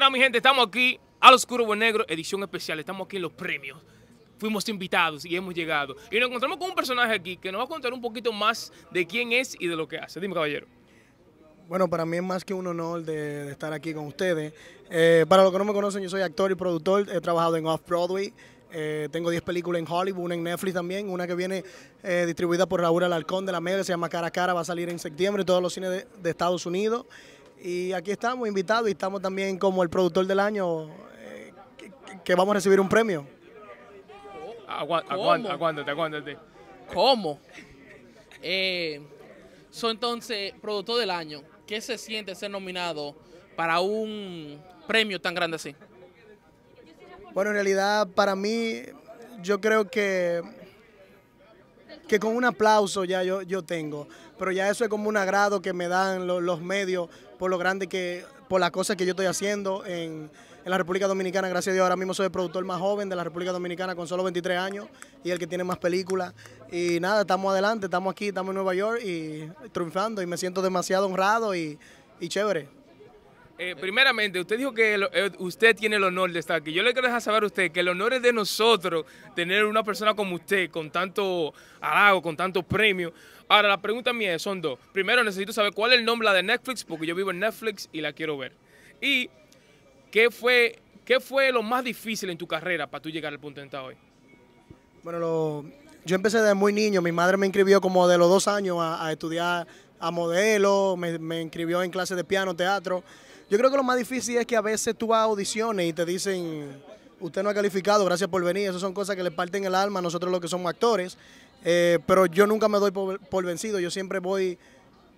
no, mi gente, estamos aquí al Oscuro Buen Negro, edición especial. Estamos aquí en los premios. Fuimos invitados y hemos llegado. Y nos encontramos con un personaje aquí que nos va a contar un poquito más de quién es y de lo que hace. Dime, caballero. Bueno, para mí es más que un honor de, estar aquí con ustedes. Eh, para los que no me conocen, yo soy actor y productor. He trabajado en Off-Broadway. Eh, tengo 10 películas en Hollywood, una en Netflix también, una que viene eh, distribuida por Raúl Alarcón de la Mega, se llama Cara a Cara, va a salir en septiembre en todos los cines de Estados Unidos. Y aquí estamos invitados y estamos también como el productor del año, eh, que, vamos a recibir un premio. Aguántate, aguántate, ¿Cómo? Eh, entonces, productor del año, ¿qué se siente ser nominado para un premio tan grande así? Bueno, en realidad para mí yo creo que que con un aplauso ya yo, tengo, pero ya eso es como un agrado que me dan los medios por lo grande que, por las cosas que yo estoy haciendo en, la República Dominicana. Gracias a Dios, ahora mismo soy el productor más joven de la República Dominicana con solo 23 años y el que tiene más películas. Y nada, estamos adelante, estamos aquí, estamos en Nueva York y triunfando y me siento demasiado honrado y chévere. Eh, primeramente, usted dijo que eh, usted tiene el honor de estar aquí. Yo le quiero dejar saber a usted que el honor es de nosotros tener una persona como usted, con tanto halago, con tanto premio. Ahora, la pregunta mía son dos. Primero, necesito saber cuál es el nombre la de Netflix, porque yo vivo en Netflix y la quiero ver. Y, ¿qué fue, qué fue lo más difícil en tu carrera para tú llegar al punto en que hoy? Bueno, yo empecé desde muy niño. Mi madre me inscribió como de los dos años a estudiar a modelo, me, me inscribió en clases de piano, teatro. Yo creo que lo más difícil es que a veces tú vas a audiciones y te dicen, usted no ha calificado, gracias por venir. Esas son cosas que le parten el alma a nosotros los que somos actores. Eh, pero yo nunca me doy por, vencido, yo siempre voy,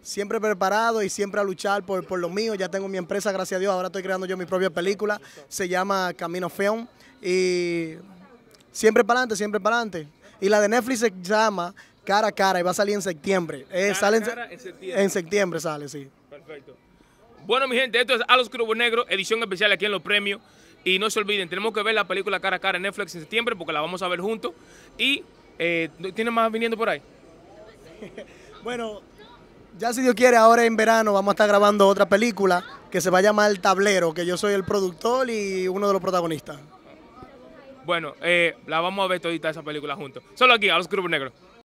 siempre preparado y siempre a luchar por, lo mío. Ya tengo mi empresa, gracias a Dios, ahora estoy creando yo mi propia película, se llama Camino Feón. Y siempre para adelante, siempre para adelante. Y la de Netflix se llama Cara a cara y va a salir en septiembre. Eh, sale en, septiembre. en septiembre sale, sí. Perfecto. Bueno, mi gente, esto es A los Crubos Negros, edición especial aquí en los premios. Y no se olviden, tenemos que ver la película cara a cara en Netflix en septiembre porque la vamos a ver juntos. Y eh, ¿tiene más viniendo por ahí? bueno, ya si Dios quiere, ahora en verano vamos a estar grabando otra película que se va a llamar El Tablero, que yo soy el productor y uno de los protagonistas. Bueno, eh, la vamos a ver todita esa película juntos. Solo aquí, a los Crubos Negros.